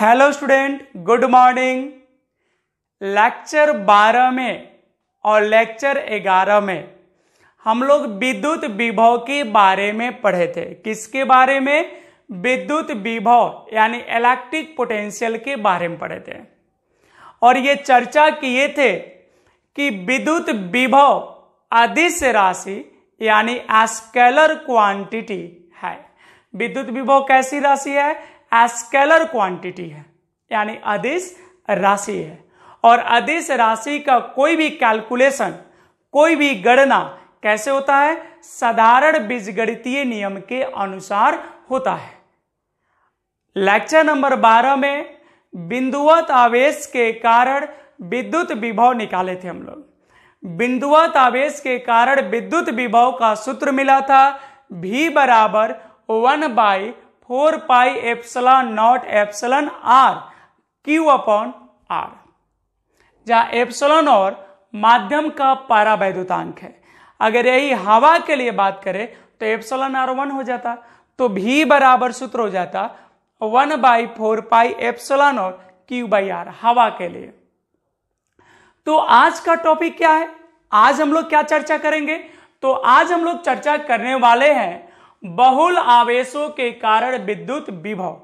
hello student good morning lecture 12 में और lecture 11 में हम लोग विद्युत विभव के बारे में पढ़े थे किसके बारे में विद्युत विभव यानी इलेक्ट्रिक पोटेंशियल के बारे में पढ़े थे और ये चर्चा किए थे कि विद्युत विभव अदिश राशि यानी एस्केलर क्वांटिटी है विद्युत विभव कैसी राशि है एस्केलर क्वांटिटी है यानी अदिश राशि है और अदिश राशि का कोई भी कैलकुलेशन कोई भी गणना कैसे होता है साधारण बीजगणितीय नियम के अनुसार होता है लेक्चर नंबर 12 में बिंदुवत आवेश के कारण विद्युत विभव निकाले थे हम लोग बिंदुवत आवेश के कारण विद्युत विभव का सूत्र मिला था भी बराबर one by four pi epsilon naught epsilon R Q upon R जहां एप्सलन और माध्यम का पारावैद्युतांक है अगर यही हवा के लिए बात करें तो एप्सलन आर वन हो जाता तो भी बराबर सूत्र हो जाता one by four pi epsilon और क्यू बाई आर हवा के लिए तो आज का टॉपिक क्या है आज हम लोग क्या चर्चा करेंगे तो आज हम लोग चर्चा करने वाले हैं बहुल आवेशों के कारण विद्युत विभव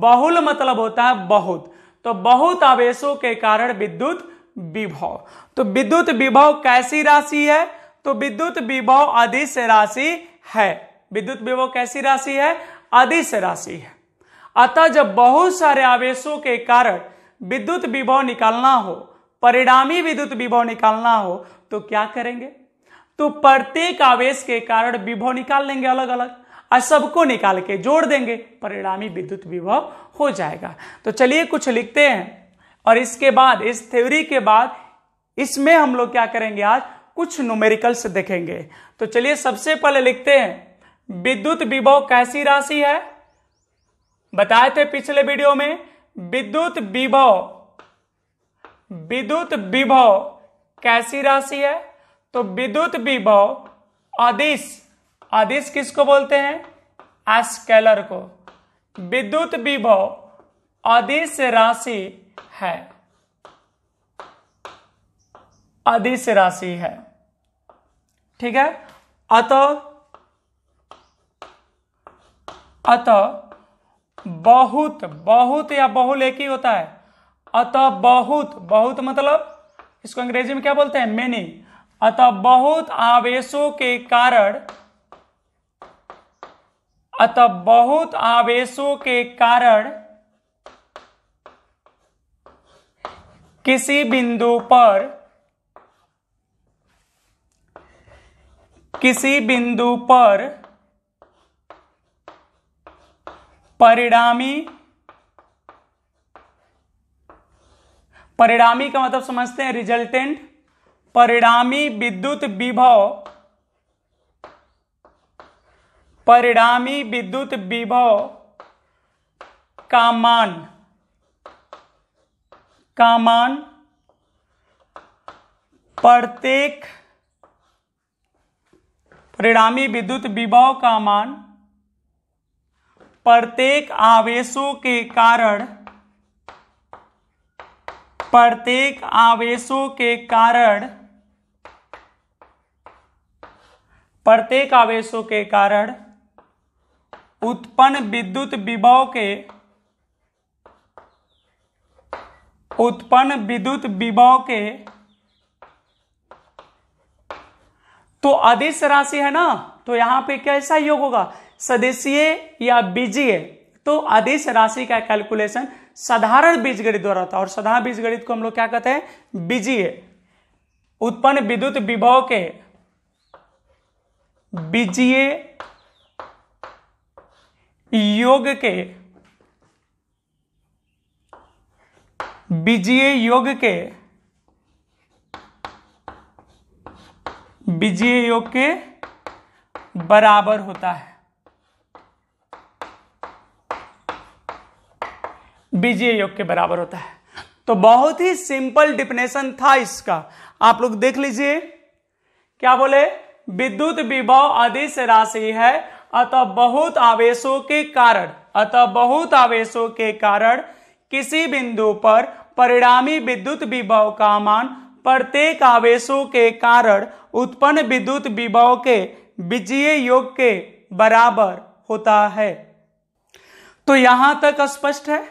बहुल मतलब होता है बहुत तो बहुत आवेशों के कारण विद्युत विभव तो विद्युत विभव कैसी राशि है तो विद्युत विभव अधिश राशि है विद्युत विभव कैसी राशि है अधिश राशि है अतः जब बहुत सारे आवेशों के कारण विद्युत विभव निकालना हो परिणामी विद्युत विभव निकालना हो तो क्या करेंगे तो प्रत्येक आवेश के कारण विभव निकाल लेंगे अलग अलग और सबको निकाल के जोड़ देंगे परिणामी विद्युत विभव हो जाएगा तो चलिए कुछ लिखते हैं और इसके बाद इस थ्योरी के बाद इसमें हम लोग क्या करेंगे आज कुछ न्यूमेरिकल्स देखेंगे तो चलिए सबसे पहले लिखते हैं विद्युत विभव कैसी राशि है बताए थे पिछले वीडियो में विद्युत विभव विद्युत विभव कैसी राशि है तो विद्युत विभव अदिश अदिश किसको बोलते हैं एस्केलर को विद्युत विभव अदिश राशि है अदिश राशि है ठीक है अत अत बहुत बहुत या बहुल एक ही होता है अत बहुत बहुत मतलब इसको अंग्रेजी में क्या बोलते हैं मेनी अतः बहुत आवेशों के कारण अतः बहुत आवेशों के कारण किसी बिंदु पर किसी बिंदु पर परिणामी परिणामी का मतलब समझते हैं रिजल्टेंट परिणामी विद्युत विभव परिणामी विद्युत विभव का मान का मान प्रत्येक परिणामी विद्युत विभव का मान प्रत्येक आवेशों के कारण प्रत्येक आवेशों के कारण प्रत्येक आवेशों के कारण उत्पन्न विद्युत विभव के उत्पन्न विद्युत विभव के तो अदिश राशि है ना तो यहां पे कैसा योग होगा सदस्यीय या बीजीय तो अदिश राशि का कैलकुलेशन साधारण बीजगणित द्वारा होता है और साधारण बीजगणित को हम लोग क्या कहते हैं बीजीय उत्पन्न विद्युत विभव के बीजीय योग के बीजीय योग के बीजीय योग के बराबर होता है बीजीय योग के बराबर होता है तो बहुत ही सिंपल डिफिनेशन था इसका आप लोग देख लीजिए क्या बोले विद्युत विभव अदिश राशि है अतः बहुत आवेशों के कारण अतः बहुत आवेशों के कारण किसी बिंदु पर परिणामी विद्युत विभव का मान प्रत्येक आवेशों के कारण उत्पन्न विद्युत विभव के विजय योग के बराबर होता है तो यहां तक स्पष्ट है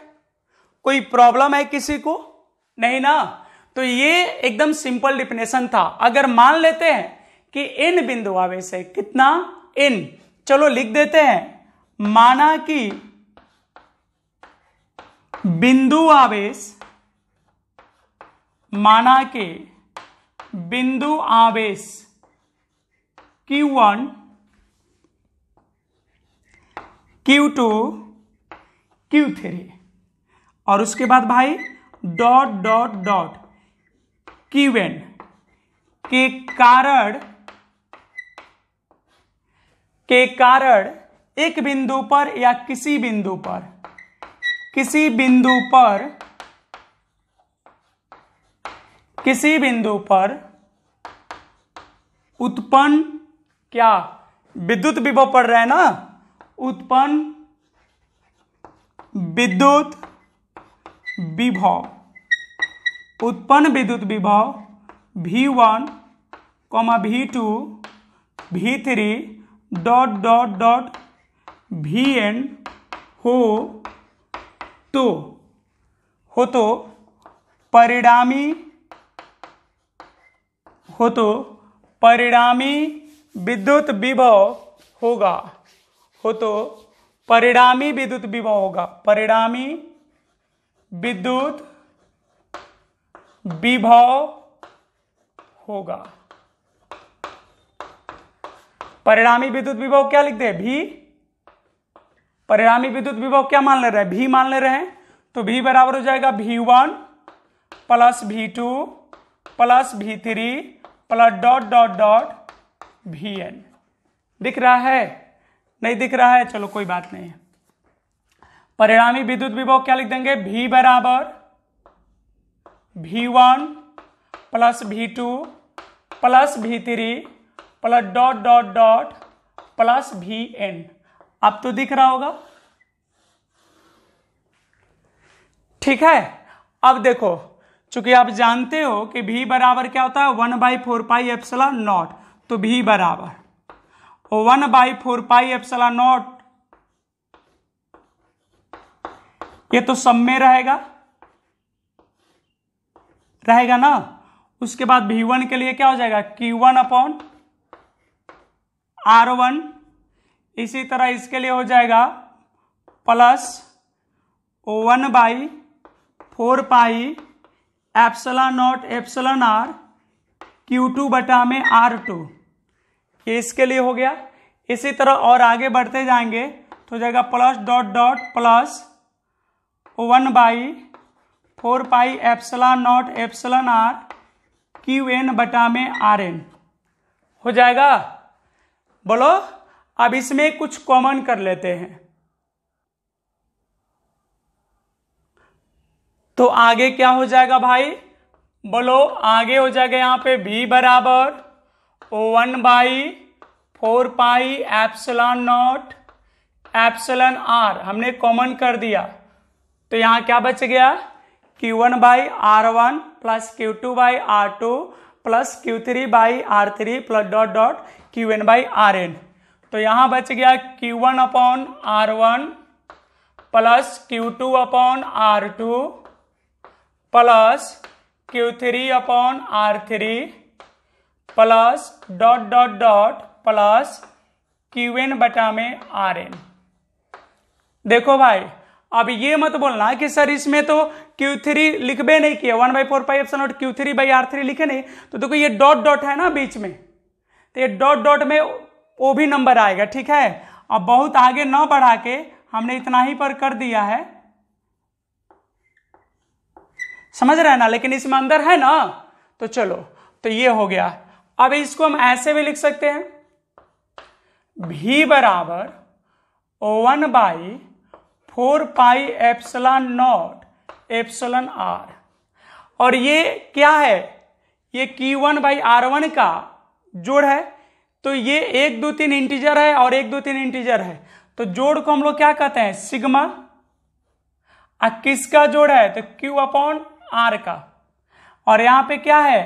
कोई प्रॉब्लम है किसी को नहीं ना तो ये एकदम सिंपल डिफिनेशन था अगर मान लेते हैं कि इन बिंदु आवेश है कितना इन चलो लिख देते हैं माना कि बिंदु आवेश माना के बिंदु आवेश Q1 Q2 Q3 और उसके बाद भाई डॉट डॉट डॉट Qn के कारण के कारण एक बिंदु पर या किसी बिंदु पर किसी बिंदु पर किसी बिंदु पर उत्पन्न क्या विद्युत विभव पड़ रहा है ना उत्पन्न विद्युत विभव उत्पन्न विद्युत विभव V one comma V two V three dot dot dot V N हो तो हो तो परिणामी हो तो परिणामी विद्युत विभव होगा हो तो परिणामी विद्युत विभव होगा परिणामी विद्युत विभव होगा परिणामी विद्युत विभव क्या लिखते हैं भी परिणामी विद्युत विभव क्या मान ले रहे हैं भी मान ले रहे हैं तो भी बराबर हो जाएगा V one plus V two plus V three plus dot dot dot V N दिख रहा है नहीं दिख रहा है चलो कोई बात नहीं है परिणामी विद्युत विभव क्या लिख देंगे भी बराबर V one plus V two plus V three plus dot dot dot plus V N अब तो दिख रहा होगा ठीक है अब देखो चूंकि आप जानते हो कि भी बराबर क्या होता है one by four pi epsilon naught तो भी बराबर one by four pi epsilon naught ये तो सब में रहेगा रहेगा ना उसके बाद भी वन के लिए क्या हो जाएगा Q one upon R one इसी तरह इसके लिए हो जाएगा plus one by four pi epsilon naught epsilon R Q two बटा में आर टू ये इसके लिए हो गया इसी तरह और आगे बढ़ते जाएंगे तो हो जाएगा plus dot dot plus one by four pi epsilon naught epsilon R Q N बटा में आर एन हो जाएगा बोलो अब इसमें कुछ कॉमन कर लेते हैं तो आगे क्या हो जाएगा भाई बोलो आगे हो जाएगा यहां पे v बराबर ओ one by four pi epsilon naught epsilon R हमने कॉमन कर दिया तो यहां क्या बच गया Q1 one by R one plus Q two by R two plus Q three by R three plus dot dot Q N by R N तो यहां बच गया Q one upon R one plus Q two upon R two plus Q three upon R three plus dot dot dot plus Q N बटा में are N देखो भाई अब ये मत बोलना कि सर इसमें तो Q3 लिखबे नहीं किया one by four pi epsilon Q three by R three लिखे नहीं तो देखो ये डॉट डॉट है ना बीच में तो ये डॉट डॉट में वो भी नंबर आएगा ठीक है अब बहुत आगे ना बढ़ा के हमने इतना ही पर कर दिया है समझ रहे हैं ना लेकिन इसमें अंदर है ना तो चलो तो ये हो गया अब इसको हम ऐसे भी लिख सकते हैं भी बराबर one by four pi epsilon naught epsilon R और ये क्या है ये की वन बाई आर वन का जोड़ है तो ये एक दो तीन इंटीजर है और एक दो तीन इंटीजर है तो जोड़ को हम लोग क्या कहते हैं सिग्मा आ किसका जोड़ है तो क्यू अपॉन आर का और यहां पे क्या है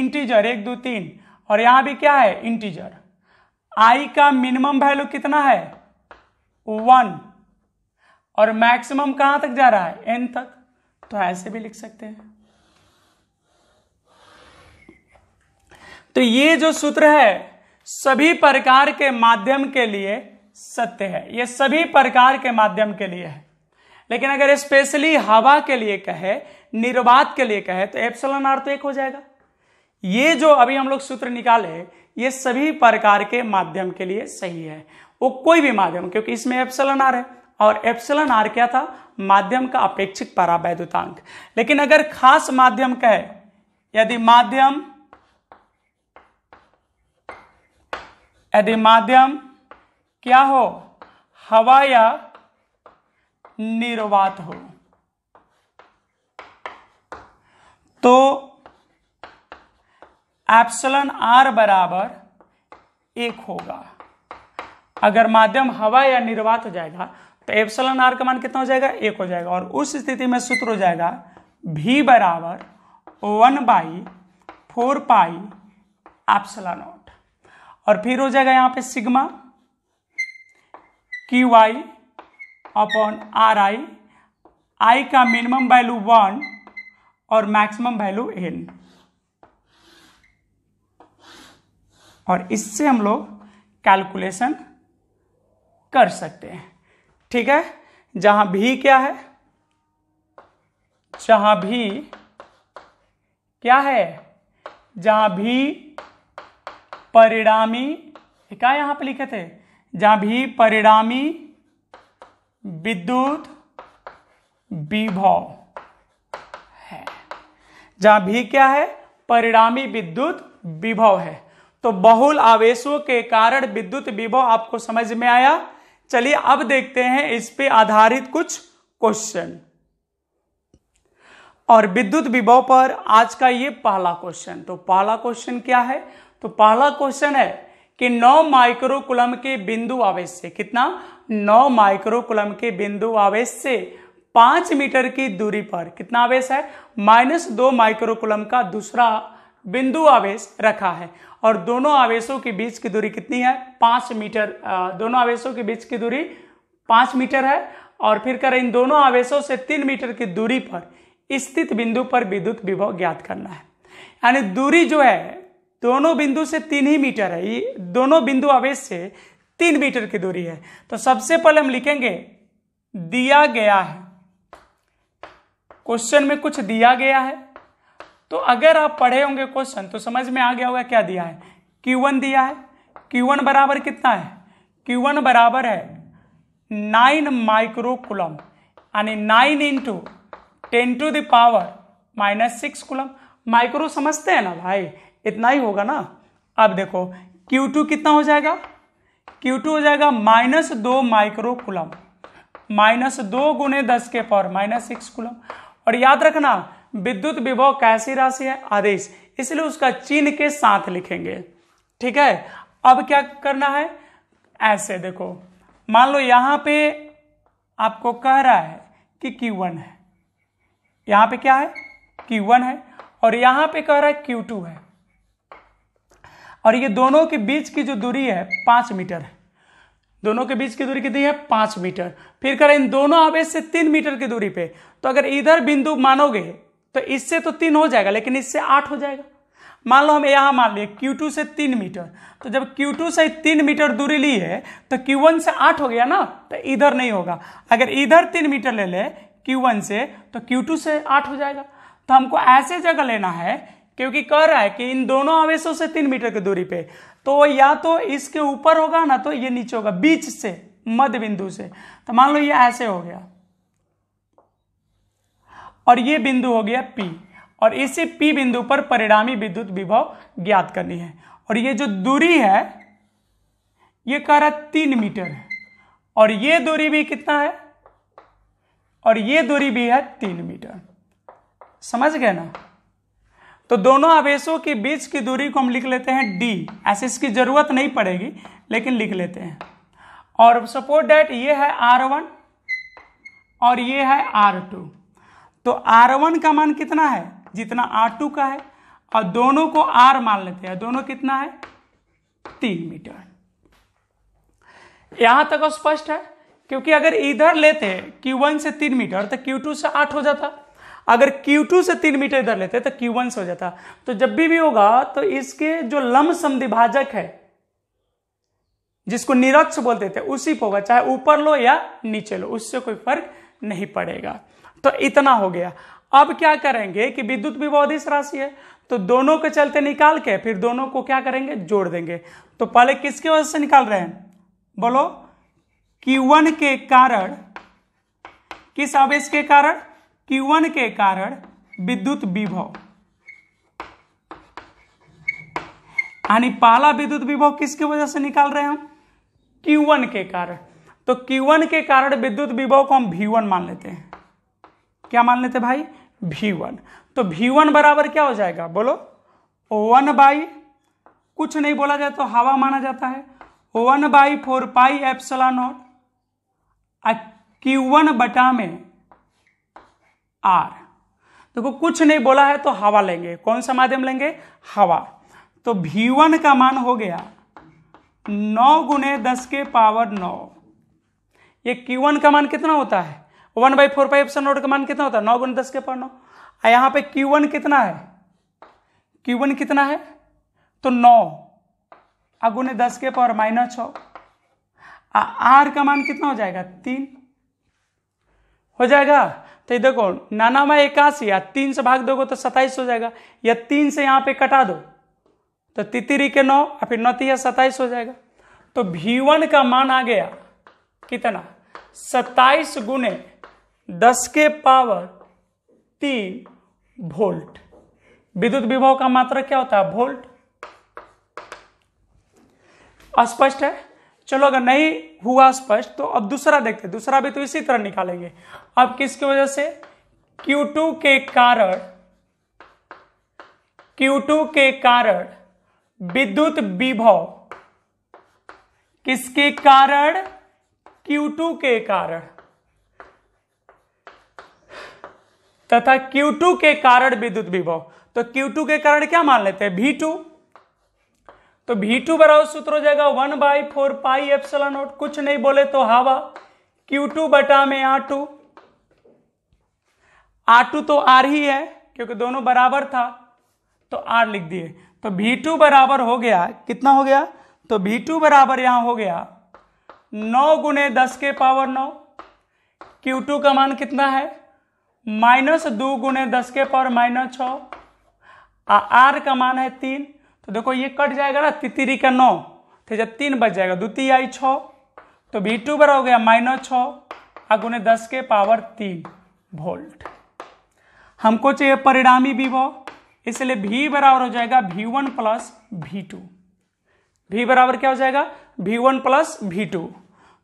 इंटीजर एक दो तीन और यहां भी क्या है इंटीजर आई का मिनिमम वैल्यू कितना है वन और मैक्सिमम कहां तक जा रहा है एन तक तो ऐसे भी लिख सकते हैं तो ये जो सूत्र है सभी प्रकार के माध्यम के लिए सत्य है ये सभी प्रकार के माध्यम के लिए है लेकिन अगर स्पेशली हवा के लिए कहे निर्वात के लिए कहे तो एप्सलन आर तो एक हो जाएगा ये जो अभी हम लोग सूत्र निकाले ये सभी प्रकार के माध्यम के लिए सही है वो कोई भी माध्यम क्योंकि इसमें एप्सलन आर है और एप्सिलन आर क्या था माध्यम का अपेक्षिक परावैद्युतांक लेकिन अगर खास माध्यम का है यदि माध्यम यदि माध्यम क्या हो हवा या निर्वात हो तो एप्सलन आर बराबर एक होगा अगर माध्यम हवा या निर्वात हो जाएगा तो एप्सलन आर का मान कितना हो जाएगा एक हो जाएगा और उस स्थिति में सूत्र हो जाएगा भी बराबर one by four pi epsilon naught और फिर हो जाएगा यहाँ पे सिग्मा की Y upon R I I का मिनिमम वैल्यू वन और मैक्सिमम वैल्यू एन और इससे हम लोग कैलकुलेशन कर सकते हैं ठीक है जहां भी क्या है जहां भी क्या है जहां भी परिणामी क्या यहां पर लिखे थे जहां भी परिणामी विद्युत विभव है जहां भी क्या है परिणामी विद्युत विभव है तो बहुल आवेशों के कारण विद्युत विभव आपको समझ में आया चलिए अब देखते हैं इस पे आधारित कुछ क्वेश्चन और विद्युत विभव पर आज का ये पहला क्वेश्चन तो पहला क्वेश्चन क्या है तो पहला क्वेश्चन है कि 9 माइक्रोकुलम के बिंदु आवेश से कितना 9 माइक्रोकुलम के बिंदु आवेश से पांच मीटर की दूरी पर कितना आवेश है माइनस दो माइक्रोकुलम का दूसरा बिंदु आवेश रखा है और दोनों आवेशों के बीच की दूरी कितनी है पाँच मीटर दोनों आवेशों के बीच की दूरी पाँच मीटर है और फिर करें इन दोनों आवेशों से तीन मीटर की दूरी पर स्थित बिंदु पर विद्युत विभव ज्ञात करना है यानी दूरी जो है दोनों बिंदु से तीन ही मीटर है ये दोनों बिंदु आवेश से तीन मीटर की दूरी है तो सबसे पहले हम लिखेंगे दिया गया है क्वेश्चन में कुछ दिया गया है तो अगर आप पढ़े होंगे क्वेश्चन तो समझ में आ गया होगा क्या दिया है Q1 दिया है Q1 बराबर कितना है Q1 बराबर है नाइन माइक्रोकुलम यानी nine into ten to the power minus six coulomb micro समझते हैं ना भाई इतना ही होगा ना अब देखो Q2 कितना हो जाएगा Q2 हो जाएगा माइनस दो माइक्रो कुलम माइनस दो गुने दस के पावर माइनस सिक्स कुलम और याद रखना विद्युत विभव कैसी राशि है आदेश इसलिए उसका चिन्ह के साथ लिखेंगे ठीक है अब क्या करना है ऐसे देखो मान लो यहां पे आपको कह रहा है कि Q1 है यहां पे क्या है Q1 है और यहां पे कह रहा है Q2 है और ये दोनों के बीच की जो दूरी है पांच मीटर है दोनों के बीच की दूरी कितनी है पांच मीटर फिर करें इन दोनों आवेश से तीन मीटर की दूरी पे तो अगर इधर बिंदु मानोगे तो इससे तो तीन हो जाएगा लेकिन इससे आठ हो जाएगा मान लो हम यहाँ मान लिए Q2 से तीन मीटर तो जब Q2 से तीन मीटर दूरी ली है तो Q1 से आठ हो गया ना तो इधर नहीं होगा अगर इधर तीन मीटर ले ले Q1 से तो Q2 से आठ हो जाएगा तो हमको ऐसे जगह लेना है क्योंकि कह रहा है कि इन दोनों आवेशों से तीन मीटर की दूरी पे तो या तो इसके ऊपर होगा ना तो ये नीचे होगा बीच से मध्य बिंदु से तो मान लो ये ऐसे हो गया और ये बिंदु हो गया पी और इसी पी बिंदु पर परिणामी विद्युत विभव ज्ञात करनी है और ये जो दूरी है ये कह रहा तीन मीटर है और ये दूरी भी कितना है और ये दूरी भी है तीन मीटर समझ गए ना तो दोनों आवेशों के बीच की दूरी को हम लिख लेते हैं डी ऐसे इसकी जरूरत नहीं पड़ेगी लेकिन लिख लेते हैं और सपोर्ट डेट ये है आर वन और ये है आर टू तो आर वन का मान कितना है जितना आर टू का है और दोनों को आर मान लेते हैं दोनों कितना है तीन मीटर यहां तक स्पष्ट है क्योंकि अगर इधर लेते Q1 से तीन मीटर तो Q2 से आठ हो जाता अगर Q2 से तीन मीटर इधर लेते तो Q1 से हो जाता तो जब भी भी होगा तो इसके जो लम समिभाजक है जिसको निरक्ष बोलते थे उसी पर होगा चाहे ऊपर लो या नीचे लो उससे कोई फर्क नहीं पड़ेगा तो इतना हो गया अब क्या करेंगे कि विद्युत विभवदिश राशि है तो दोनों के चलते निकाल के फिर दोनों को क्या करेंगे जोड़ देंगे तो पहले किसके वजह से निकाल रहे हैं बोलो Q1 के कारण किस आवेश के कारण Q1 के कारण विद्युत विभव यानी पहला विद्युत विभव किसकी वजह से निकाल रहे हैं हम Q1 के कारण तो क्यूवन के कारण विद्युत विभव को हम भी मान लेते हैं क्या मान लेते भाई भी वन तो भी वन बराबर क्या हो जाएगा बोलो वन बाई कुछ नहीं बोला जाए तो हवा माना जाता है one by four pi epsilon naught Q one बटा में आर देखो तो कुछ नहीं बोला है तो हवा लेंगे कौन सा माध्यम लेंगे हवा तो भी वन का मान हो गया नौ गुने दस के पावर नौ ये वन का मान कितना होता है one by four pi epsilon naught का मान कितना होता है नौ गुण दस के पावर नौ यहाँ पे क्यू वन कितना है क्यू वन कितना है तो नौ अगुने दस के पावर माइनस छ आर का मान कितना हो जाएगा तीन हो जाएगा तो ये देखो नानावा इक्यासी या तीन से भाग दोगे तो सताइस हो जाएगा या तीन से यहाँ पे कटा दो तो तितिरी के नौ और फिर नौतिया तो सताइस हो जाएगा तो भी वन का मान आ गया कितना सताइस गुने दस के पावर तीन वोल्ट विद्युत विभव का मात्रा क्या होता है वोल्ट स्पष्ट है चलो अगर नहीं हुआ स्पष्ट तो अब दूसरा देखते दूसरा भी तो इसी तरह निकालेंगे अब किसकी वजह से Q2 के कारण Q2 के कारण विद्युत विभव किसके कारण Q2 के कारण तथा Q2 के कारण विद्युत विभव तो Q2 के कारण क्या मान लेते हैं V2 तो V2 बराबर सूत्र हो जाएगा one by four pi F naught कुछ नहीं बोले तो हवा Q2 बटा में R2 R2 तो R ही है क्योंकि दोनों बराबर था तो R लिख दिए तो V2 बराबर हो गया कितना हो गया तो V2 बराबर यहां हो गया नौ गुने दस के पावर नौ Q2 का मान कितना है माइनस दो गुने दस के पावर माइनस छ आर का मान है तीन तो देखो ये कट जाएगा ना तितरी का नौ तो जब तीन बच जाएगा द्वितीय आई छ तो बी टू बड़ा हो गया माइनस छ गुणे दस के पावर तीन वोल्ट हमको चाहिए परिणामी वो इसलिए भी बराबर हो जाएगा V one plus V two भी बराबर क्या हो जाएगा V one plus V to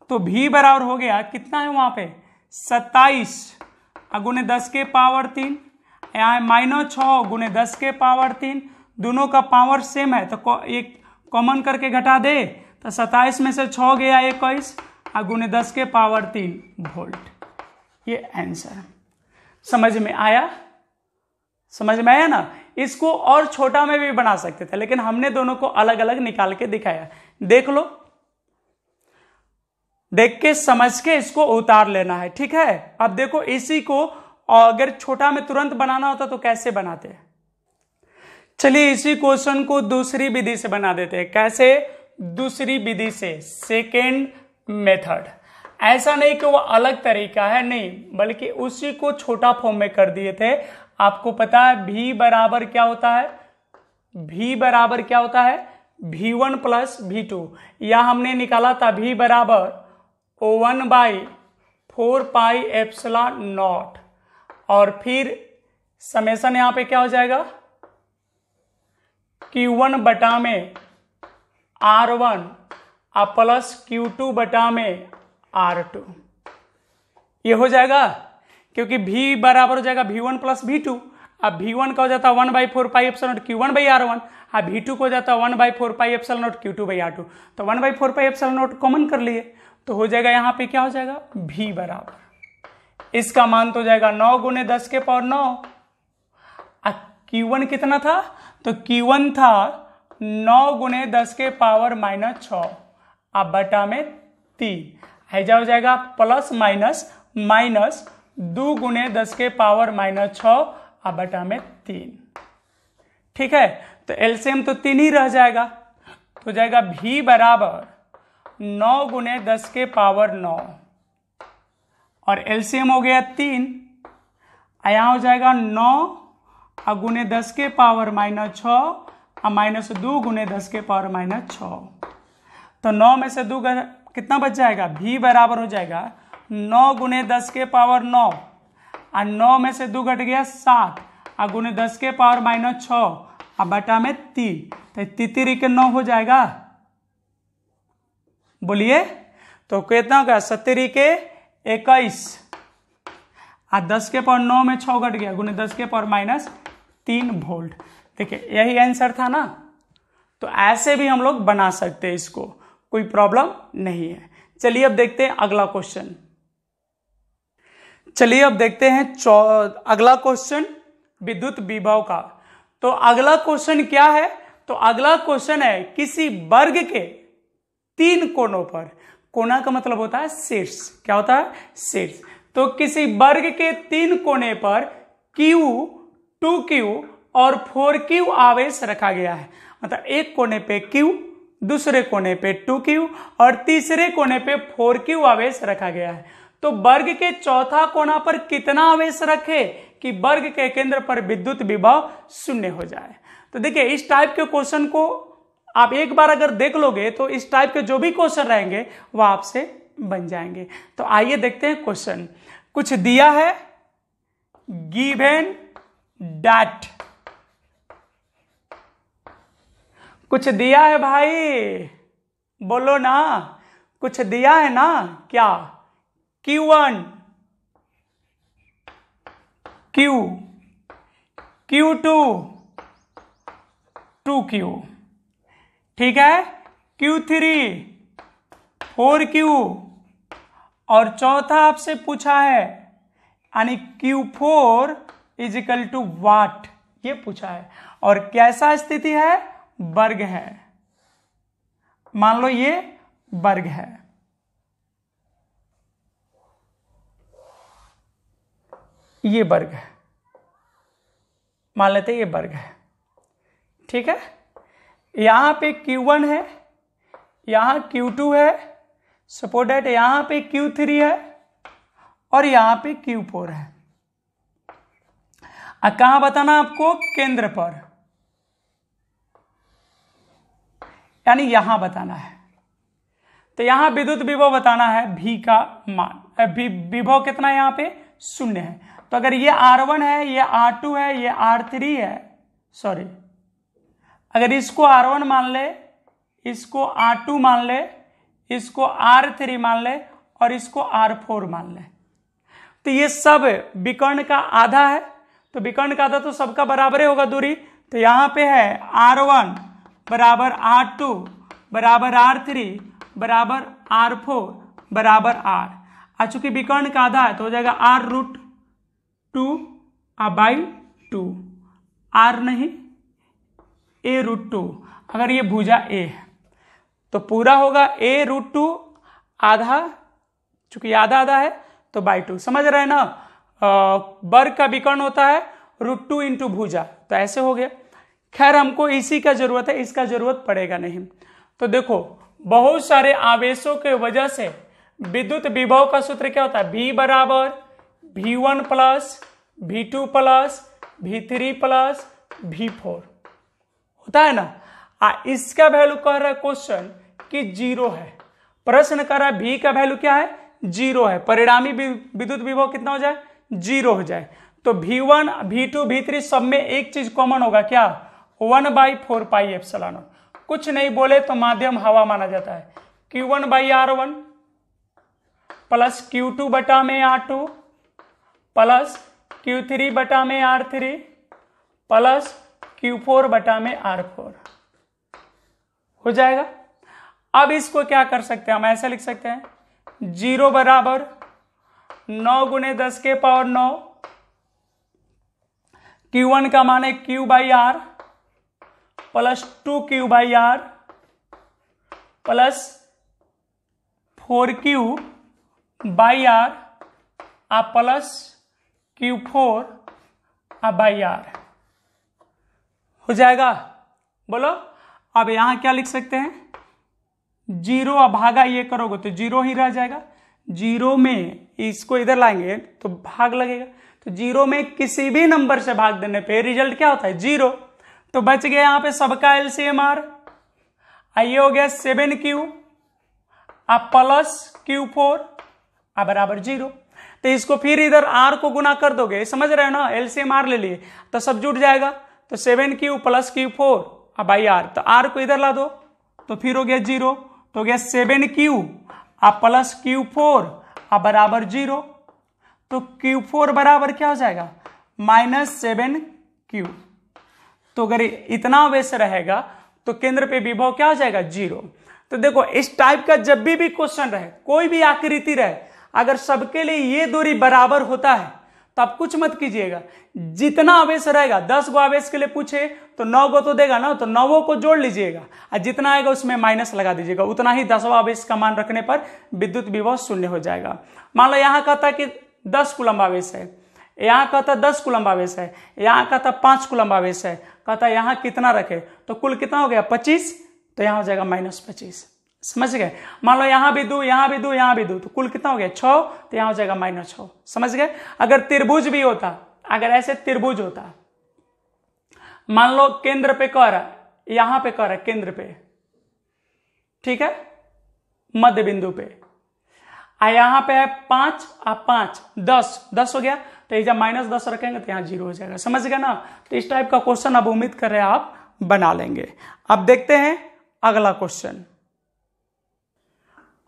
तो भी बराबर हो गया कितना है वहां पे सत्ताईस गुने दस के पावर तीन यहाँ माइनस छः गुने दस के पावर तीन दोनों का पावर सेम है तो एक कॉमन करके घटा दे तो सत्ताईस में से छः गया इक्कीस और गुने दस के पावर तीन वोल्ट ये आंसर समझ में आया समझ में आया ना इसको और छोटा में भी बना सकते थे लेकिन हमने दोनों को अलग अलग निकाल के दिखाया देख लो देख के समझ के इसको उतार लेना है ठीक है अब देखो इसी को अगर छोटा में तुरंत बनाना होता तो कैसे बनाते हैं चलिए इसी क्वेश्चन को दूसरी विधि से बना देते हैं कैसे दूसरी विधि से सेकेंड मेथड ऐसा नहीं कि वो अलग तरीका है नहीं बल्कि उसी को छोटा फॉर्म में कर दिए थे आपको पता है भी बराबर क्या होता है भी बराबर क्या होता है भी वन प्लस भी टू या हमने निकाला था भी बराबर one by four pi epsilon naught और फिर समेसन यहां पे क्या हो जाएगा क्यू वन बटा में आर वन और प्लस क्यू टू बटा में आर टू ये हो जाएगा क्योंकि भी बराबर हो जाएगा V one plus V two अब भी वन का हो जाता है one by four pi epsilon naught Q one by R one और वी टू को हो जाता है one by four pi epsilon naught Q two by R two तो one by four pi epsilon naught common कर लिए तो हो जाएगा यहां पे क्या हो जाएगा भी बराबर इसका मान तो हो जाएगा नौ गुने दस के पावर नौ Q1 कितना था तो Q1 था नौ गुने दस के पावर माइनस छ अब बटा में तीन ऐजा हो जाएगा प्लस माइनस माइनस दो गुने दस के पावर माइनस छ अब बटा में तीन ठीक है तो एलसीएम तो तीन ही रह जाएगा तो जाएगा भी बराबर नौ गुने दस के पावर नौ और एलसीएम हो गया तीन यहाँ हो जाएगा नौ और गुने दस के पावर माइनस छ और माइनस दो गुने दस के पावर माइनस छ तो नौ में से दो कितना बच जाएगा भी बराबर हो जाएगा नौ गुने दस के पावर नौ और नौ में से दो घट गया सात और गुने दस के पावर माइनस छ और बटा में तीन तो तितिरी के नौ हो जाएगा बोलिए तो कितना हो गया सत्तरी के इक्कीस आ दस के पावर नौ में छः घट गया गुने दस के पावर माइनस तीन वोल्ट देखिए यही आंसर था ना तो ऐसे भी हम लोग बना सकते हैं इसको कोई प्रॉब्लम नहीं है चलिए अब देखते हैं अगला क्वेश्चन चलिए अब देखते हैं अगला क्वेश्चन विद्युत विभव का तो अगला क्वेश्चन क्या है तो अगला क्वेश्चन है किसी वर्ग के तीन कोनों पर कोना का मतलब होता है शीर्ष क्या होता है शीर्ष तो किसी वर्ग के तीन कोने पर Q, 2Q और 4Q आवेश रखा गया है मतलब एक कोने पे Q, दूसरे कोने पे 2Q और तीसरे कोने पे 4Q आवेश रखा गया है तो वर्ग के चौथा कोना पर कितना आवेश रखे कि वर्ग के केंद्र पर विद्युत विभव शून्य हो जाए तो देखिए इस टाइप के क्वेश्चन को आप एक बार अगर देख लोगे तो इस टाइप के जो भी क्वेश्चन रहेंगे वह आपसे बन जाएंगे तो आइए देखते हैं क्वेश्चन कुछ दिया है गिवेन डैट कुछ दिया है भाई बोलो ना कुछ दिया है ना क्या Q one Q Q two two Q ठीक है क्यू थ्री फोर क्यू और चौथा आपसे पूछा है यानी Q four equal to what ये पूछा है और कैसा स्थिति है वर्ग है मान लो ये वर्ग है ये वर्ग है मान लेते ये वर्ग है ठीक है यहाँ पे Q1 है यहाँ Q2 है सपोर्ट डेट यहाँ पे Q3 है और यहाँ पे Q4 है कहा बताना आपको केंद्र पर यानी यहां बताना है तो यहां विद्युत विभव बताना है भी का मान विभव कितना यहां पे शून्य है तो अगर ये R1 है ये R2 है ये R3 है सॉरी अगर इसको आर वन मान ले इसको आर टू मान ले इसको आर थ्री मान ले और इसको आर फोर मान ले तो ये सब विकर्ण का आधा है तो विकर्ण का आधा तो सबका बराबर ही होगा दूरी तो यहां पे है आर वन बराबर आर टू बराबर आर थ्री बराबर आर फोर बराबर आर आ चूंकि विकर्ण का आधा है तो हो जाएगा R root two a by two R नहीं ए रूट टू अगर ये भुजा ए है तो पूरा होगा ए रूट टू आधा चूंकि आधा आधा है तो बाई टू समझ रहे ना वर्ग का विकर्ण होता है रूट टू इंटू भूजा तो ऐसे हो गया खैर हमको इसी का जरूरत है इसका जरूरत पड़ेगा नहीं तो देखो बहुत सारे आवेशों के वजह से विद्युत विभव का सूत्र क्या होता है भी बराबर V one plus V two plus V three plus V four होता है ना आ, इसका वैल्यू कह रहा है क्वेश्चन कि जीरो है प्रश्न कह रहा है भी का वैल्यू क्या है जीरो है परिणामी विद्युत विभव कितना हो जाए जीरो हो जाए तो भी वन भी टू भी थ्री सब में एक चीज कॉमन होगा क्या one by four pi if कुछ नहीं बोले तो माध्यम हवा माना जाता है Q one by R one plus Q two बटा में R two plus Q three बटा में R three plus Q four बटा में आर फोर हो जाएगा अब इसको क्या कर सकते हैं हम ऐसा लिख सकते हैं जीरो बराबर नौ गुने दस के पावर नौ क्यू वन का मान है Q by R plus two Q by R plus four Q by R a plus Q four a by R हो जाएगा बोलो अब यहां क्या लिख सकते हैं जीरो भागा ये करोगे तो जीरो ही रह जाएगा जीरो में इसको इधर लाएंगे तो भाग लगेगा तो जीरो में किसी भी नंबर से भाग देने पे रिजल्ट क्या होता है जीरो तो बच गया यहां पे सबका एलसीएमआर आइए हो गया सेवन क्यू अब प्लस क्यू फोर अब बराबर जीरो तो इसको फिर इधर आर को गुना कर दोगे समझ रहे हो ना एलसीएम आर ले लिए तो सब जुट जाएगा तो seven Q plus Q four अब भाई आर तो आर को इधर ला दो तो फिर हो गया जीरो तो हो गया सेवन क्यू अब प्लस क्यू फोर अब बराबर जीरो तो क्यू फोर बराबर क्या हो जाएगा माइनस सेवन क्यू तो अगर इतना वैसे रहेगा तो केंद्र पे विभव क्या हो जाएगा जीरो तो देखो इस टाइप का जब भी भी क्वेश्चन रहे कोई भी आकृति रहे अगर सबके लिए ये दूरी बराबर होता है तो आप कुछ मत कीजिएगा जितना आवेश रहेगा दस गो आवेश के लिए पूछे तो नौ गो तो देगा ना तो नौ को जोड़ लीजिएगा और जितना आएगा उसमें माइनस लगा दीजिएगा उतना ही दसवा आवेश का मान रखने पर विद्युत विभव शून्य हो जाएगा मान लो यहां कहता कि दस कुलम आवेश है यहां कहता दस कुलम आवेश है यहां कहता पांच कुलम आवेश है कहता यहाँ कितना रखे तो कुल कितना हो गया पच्चीस तो यहां हो जाएगा माइनस पच्चीस समझ गए मान लो यहां भी दो यहां भी दो यहां भी दो तो कुल कितना हो गया छो तो यहां हो जाएगा माइनस छो समझ गए अगर त्रिभुज भी होता अगर ऐसे त्रिभुज होता मान लो केंद्र पे कर यहां पे कर केंद्र पे ठीक है मध्य बिंदु पे आ यहां पे है पांच आ पांच दस दस हो गया तो ये जब माइनस दस रखेंगे तो यहां जीरो हो जाएगा समझ गए ना तो इस टाइप का क्वेश्चन अब उम्मीद कर रहे हैं आप बना लेंगे अब देखते हैं अगला क्वेश्चन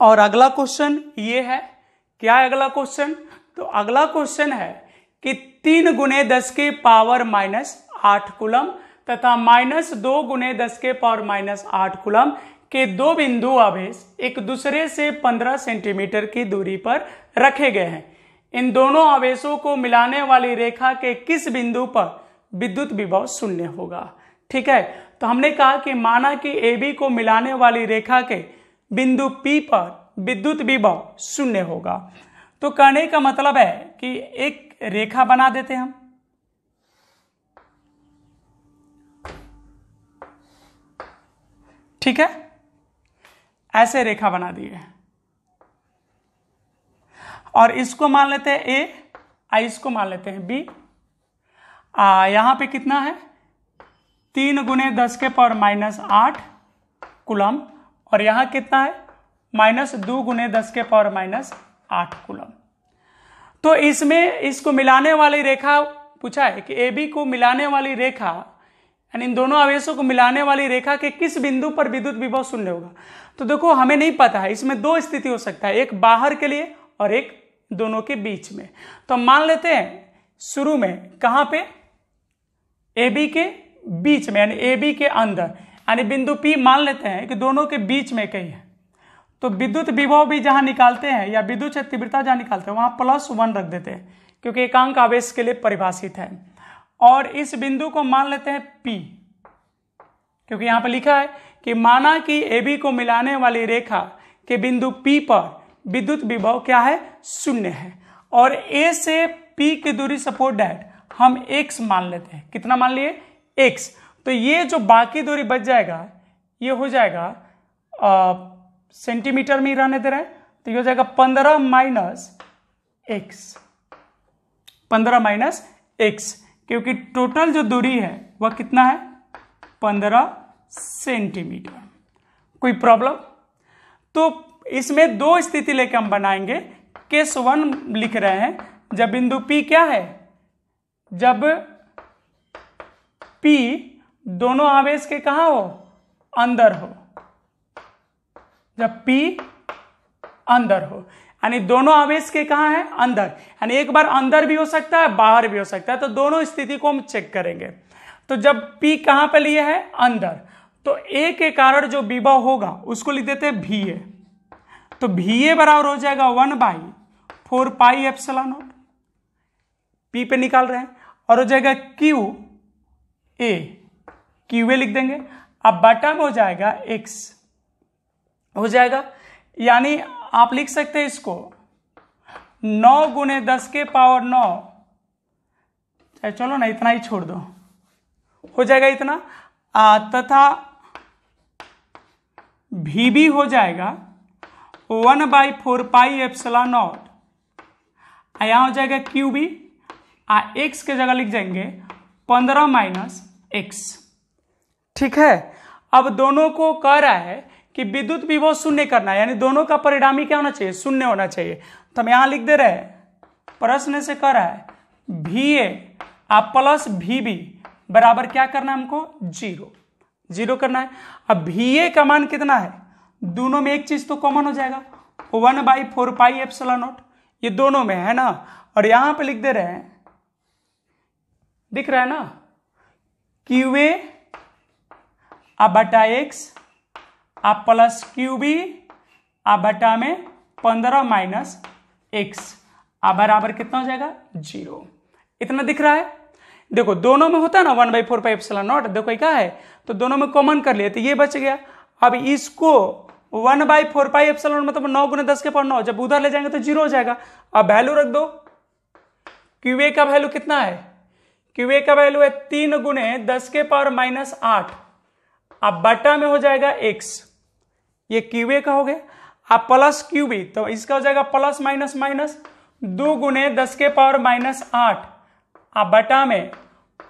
और अगला क्वेश्चन ये है क्या है अगला क्वेश्चन तो अगला क्वेश्चन है कि तीन गुने दस के पावर माइनस आठ कुलम तथा माइनस दो गुने दस के पावर माइनस आठ कुलम के दो बिंदु आवेश एक दूसरे से पंद्रह सेंटीमीटर की दूरी पर रखे गए हैं इन दोनों आवेशों को मिलाने वाली रेखा के किस बिंदु पर विद्युत विभव शून्य होगा ठीक है तो हमने कहा कि माना कि ए बी को मिलाने वाली रेखा के बिंदु पी पर विद्युत विभव शून्य होगा तो कहने का मतलब है कि एक रेखा बना देते हम ठीक है ऐसे रेखा बना दिए और इसको मान लेते हैं ए आ इसको मान लेते हैं बी आ यहां पे कितना है तीन गुने दस के पावर माइनस आठ कुलम और यहां कितना है माइनस दो गुने दस के पावर माइनस आठ कुलम तो इसमें इसको मिलाने वाली रेखा पूछा है कि ए बी को मिलाने वाली रेखा यानी इन दोनों आवेशों को मिलाने वाली रेखा के किस बिंदु पर विद्युत विभव शून्य होगा तो देखो हमें नहीं पता है इसमें दो स्थिति हो सकता है एक बाहर के लिए और एक दोनों के बीच में तो मान लेते हैं शुरू में कहां पे ए बी के बीच में यानी ए बी के अंदर यानी बिंदु पी मान लेते हैं कि दोनों के बीच में कहीं है तो विद्युत विभव भी जहां निकालते हैं या विद्युत क्षेत्र तीव्रता जहां निकालते हैं वहां प्लस वन रख देते हैं क्योंकि एकांक आवेश के लिए परिभाषित है और इस बिंदु को मान लेते हैं पी क्योंकि यहां पर लिखा है कि माना कि ए बी को मिलाने वाली रेखा के बिंदु पी पर विद्युत विभव क्या है शून्य है और ए से पी की दूरी सपोर्ट डैट हम एक्स मान लेते हैं कितना मान लिए एक्स तो ये जो बाकी दूरी बच जाएगा ये हो जाएगा सेंटीमीटर में ही रहने दे रहे हैं तो ये हो जाएगा पंद्रह माइनस एक्स पंद्रह माइनस एक्स क्योंकि टोटल जो दूरी है वह कितना है पंद्रह सेंटीमीटर कोई प्रॉब्लम तो इसमें दो स्थिति लेकर हम बनाएंगे केस वन लिख रहे हैं जब बिंदु पी क्या है जब पी दोनों आवेश के कहा हो अंदर हो जब P अंदर हो यानी दोनों आवेश के कहा है अंदर यानी एक बार अंदर भी हो सकता है बाहर भी हो सकता है तो दोनों स्थिति को हम चेक करेंगे तो जब P कहां पर लिए है अंदर तो A के कारण जो विभव होगा उसको लिख देते हैं भी ए तो भी ए बराबर हो जाएगा one by four pi epsilon naught P पे निकाल रहे हैं और हो जाएगा क्यू ए क्यूए लिख देंगे अब बटम हो जाएगा एक्स हो जाएगा यानी आप लिख सकते हैं इसको नौ गुने दस के पावर नौ चाहे चलो ना इतना ही छोड़ दो हो जाएगा इतना आ, तथा भी, भी हो जाएगा one by four pi epsilon naught यहां हो जाएगा क्यू बी आ एक्स के जगह लिख जाएंगे पंद्रह माइनस एक्स ठीक है अब दोनों को कह रहा है कि विद्युत विभव शून्य करना है यानी दोनों का परिणामी क्या होना चाहिए शून्य होना चाहिए तो हम यहां लिख दे रहे हैं प्रश्न से कह रहा है भी ए प्लस भी बी बराबर क्या करना है हमको जीरो जीरो करना है अब भी ए का मान कितना है दोनों में एक चीज तो कॉमन हो जाएगा one by four pi epsilon naught ये दोनों में है ना और यहां पे लिख दे रहे हैं दिख रहा है ना क्यू ए आ बटा एक्स आ प्लस क्यू बी आ बटा में पंद्रह माइनस एक्स आ बराबर कितना हो जाएगा जीरो इतना दिख रहा है देखो दोनों में होता है ना one by four pi epsilon naught देखो क्या है तो दोनों में कॉमन कर लिए तो ये बच गया अब इसको one by four pi epsilon मतलब नौ गुना दस के पावर नौ जब उधर ले जाएंगे तो जीरो हो जाएगा अब वैल्यू रख दो क्यूए का वैल्यू कितना है क्यूए का वैल्यू है तीन गुने दस के पावर माइनस आठ आप बटा में हो जाएगा एक्स ये क्यू ए का हो गया अब प्लस क्यू बी तो इसका हो जाएगा प्लस माइनस माइनस दो गुने दस के पावर माइनस आठ आप बटा में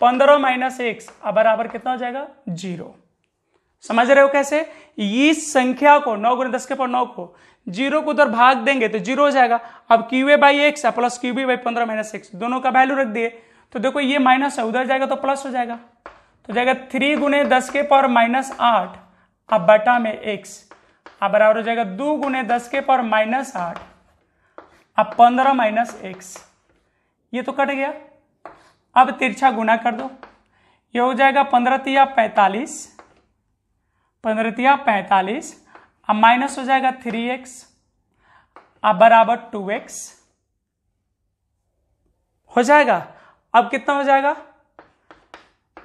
पंद्रह माइनस एक्स अब बराबर कितना हो जाएगा जीरो समझ रहे हो कैसे इस संख्या को नौ गुने दस के पावर नौ को जीरो को उधर भाग देंगे तो जीरो हो जाएगा अब Q A by X plus Q B by पंद्रह माइनस एक्स दोनों का वैल्यू रख दिए तो देखो ये माइनस है उधर जाएगा तो प्लस हो जाएगा तो जाएगा थ्री गुने दस के पावर माइनस आठ अब बटा में एक्स अब बराबर हो जाएगा दो गुने दस के पावर माइनस आठ अब पंद्रह माइनस एक्स ये तो कट गया अब तिरछा गुना कर दो ये हो जाएगा पंद्रह तिया पैंतालीस पंद्रह तिया पैंतालीस अब माइनस हो जाएगा थ्री एक्स अब बराबर टू एक्स हो जाएगा अब कितना हो जाएगा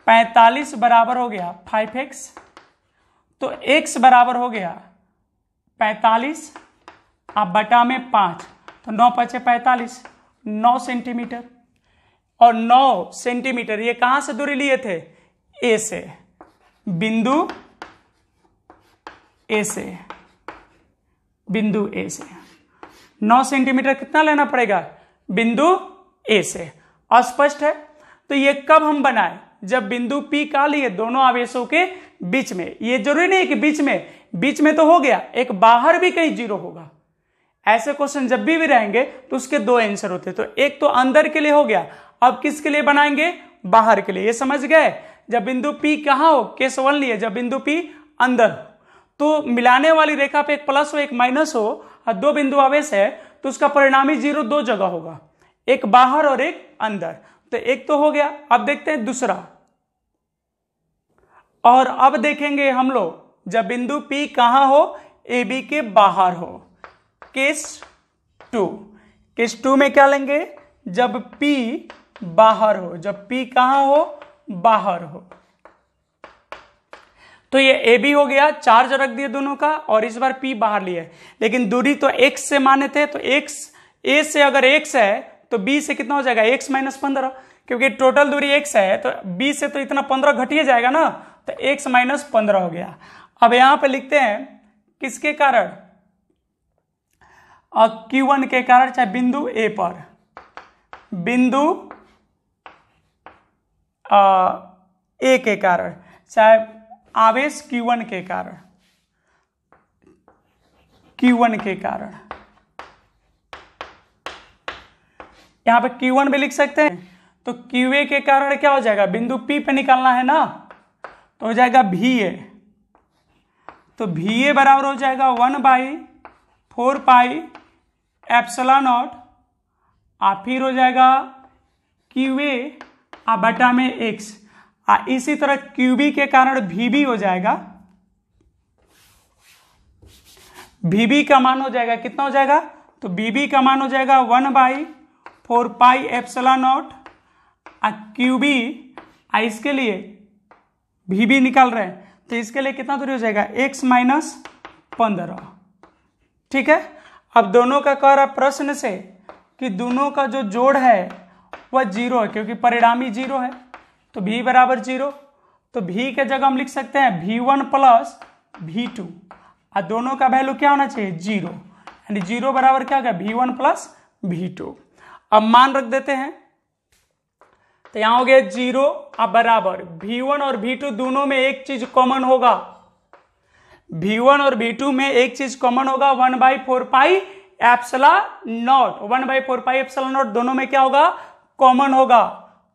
पैंतालीस बराबर हो गया फाइव एक्स तो एक्स बराबर हो गया पैंतालीस आप बटा में पांच तो नौ पचे पैंतालीस नौ सेंटीमीटर और नौ सेंटीमीटर ये कहां से दूरी लिए थे ए से बिंदु ए से बिंदु ए से नौ सेंटीमीटर कितना लेना पड़ेगा बिंदु ए से अस्पष्ट है तो ये कब हम बनाए जब बिंदु पी का लिए दोनों आवेशों के बीच में ये जरूरी नहीं कि बीच में बीच में तो हो गया एक बाहर भी कहीं जीरो होगा ऐसे क्वेश्चन जब भी भी रहेंगे तो उसके दो आंसर होते तो एक तो अंदर के लिए हो गया अब किसके लिए बनाएंगे बाहर के लिए ये समझ गए जब बिंदु पी कहाँ हो केस वन लिए जब बिंदु पी अंदर तो मिलाने वाली रेखा पे एक प्लस हो एक माइनस हो और दो बिंदु आवेश है तो उसका परिणामी जीरो दो जगह होगा एक बाहर और एक अंदर तो एक तो हो गया अब देखते हैं दूसरा और अब देखेंगे हम लोग जब बिंदु P कहां हो ए बी के बाहर हो केस टू केस टू में क्या लेंगे जब P बाहर हो जब P कहां हो बाहर हो तो ये ए बी हो गया चार्ज रख दिए दोनों का और इस बार P बाहर लिए लेकिन दूरी तो x से माने थे तो x ए से अगर x है तो बी से कितना हो जाएगा एक्स माइनस पंद्रह क्योंकि टोटल दूरी एक्स है तो बी से तो इतना पंद्रह घटिए जाएगा ना तो एक्स माइनस पंद्रह हो गया अब यहां पे लिखते हैं किसके कारण क्यू वन के कारण चाहे बिंदु ए पर बिंदु ए के कारण चाहे आवेश क्यू वन के कारण क्यू वन के कारण यहाँ पे Q1 भी लिख सकते हैं तो QA के कारण क्या हो जाएगा बिंदु P पे निकालना है ना तो हो जाएगा VA तो VA बराबर हो जाएगा one by four pi epsilon naught आ फिर हो जाएगा QA आ बटा में एक्स आ इसी तरह QB के कारण VB हो जाएगा बीबी का मान हो जाएगा कितना हो जाएगा तो बीबी का मान हो जाएगा one by four pi epsilon naught Q B इसके लिए भी भी निकाल रहे हैं तो इसके लिए कितना दूरी हो जाएगा एक्स माइनस पंद्रह ठीक है अब दोनों का कह रहा प्रश्न से कि दोनों का जो जोड़ है वह जीरो है क्योंकि परिणामी जीरो है तो भी बराबर जीरो तो भी के जगह हम लिख सकते हैं भी वन प्लस भी टू और दोनों का वैल्यू क्या होना चाहिए जीरो यानी जीरो बराबर क्या होगा भी वन प्लस भी टू अब मान रख देते हैं तो यहां हो गया जीरो अब बराबर भी वन और भी टू दोनों में एक चीज कॉमन होगा भी वन और भी टू में एक चीज कॉमन होगा one by four pi epsilon naught one by four pi epsilon naught दोनों में क्या होगा कॉमन होगा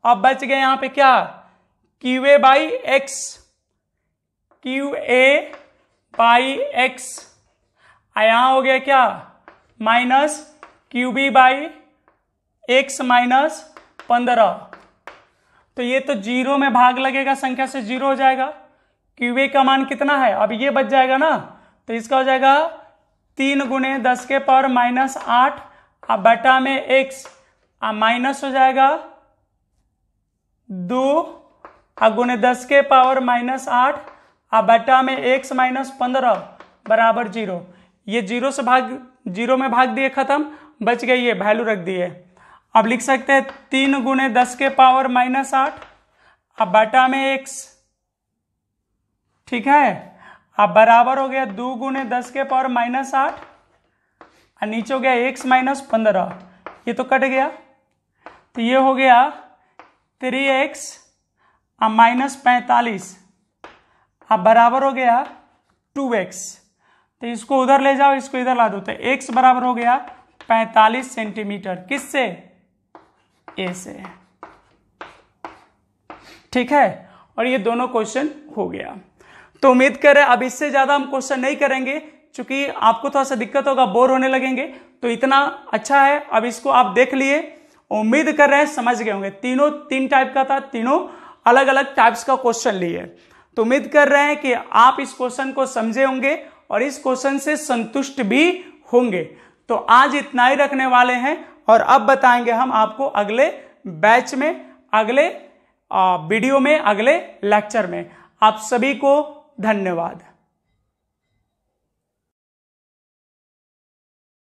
अब बच गए यहां पे क्या Q A by X Q A by X यहां हो गया क्या minus Q B by X minus पंद्रह तो ये तो जीरो में भाग लगेगा संख्या से जीरो हो जाएगा क्यूबे का मान कितना है अब ये बच जाएगा ना तो इसका हो जाएगा तीन गुने दस के पावर माइनस आठ अब बटा में एक्स आ माइनस हो जाएगा दो अब गुणे दस के पावर माइनस आठ अब बटा में एक्स माइनस पंद्रह बराबर जीरो ये जीरो से भाग जीरो में भाग दिए खत्म बच गई ये वैल्यू रख दिए अब लिख सकते हैं तीन गुणे दस के पावर माइनस आठ अब बटा में एक्स ठीक है अब बराबर हो गया दो गुने दस के पावर माइनस आठ और नीचे हो गया एक्स माइनस पंद्रह ये तो कट गया तो ये हो गया थ्री एक्स और माइनस पैंतालीस अब बराबर हो गया टू एक्स तो इसको उधर ले जाओ इसको इधर ला दो तो एक्स बराबर हो गया पैंतालीस सेंटीमीटर किससे ए से है ठीक है और ये दोनों क्वेश्चन हो गया तो उम्मीद करें अब इससे ज्यादा हम क्वेश्चन नहीं करेंगे चूंकि आपको थोड़ा सा दिक्कत होगा बोर होने लगेंगे तो इतना अच्छा है अब इसको आप देख लिए उम्मीद कर रहे हैं समझ गए होंगे तीनों तीन टाइप का था तीनों अलग अलग टाइप्स का क्वेश्चन लिए तो उम्मीद कर रहे हैं कि आप इस क्वेश्चन को समझे होंगे और इस क्वेश्चन से संतुष्ट भी होंगे तो आज इतना ही रखने वाले हैं और अब बताएंगे हम आपको अगले बैच में अगले वीडियो में अगले लेक्चर में आप सभी को धन्यवाद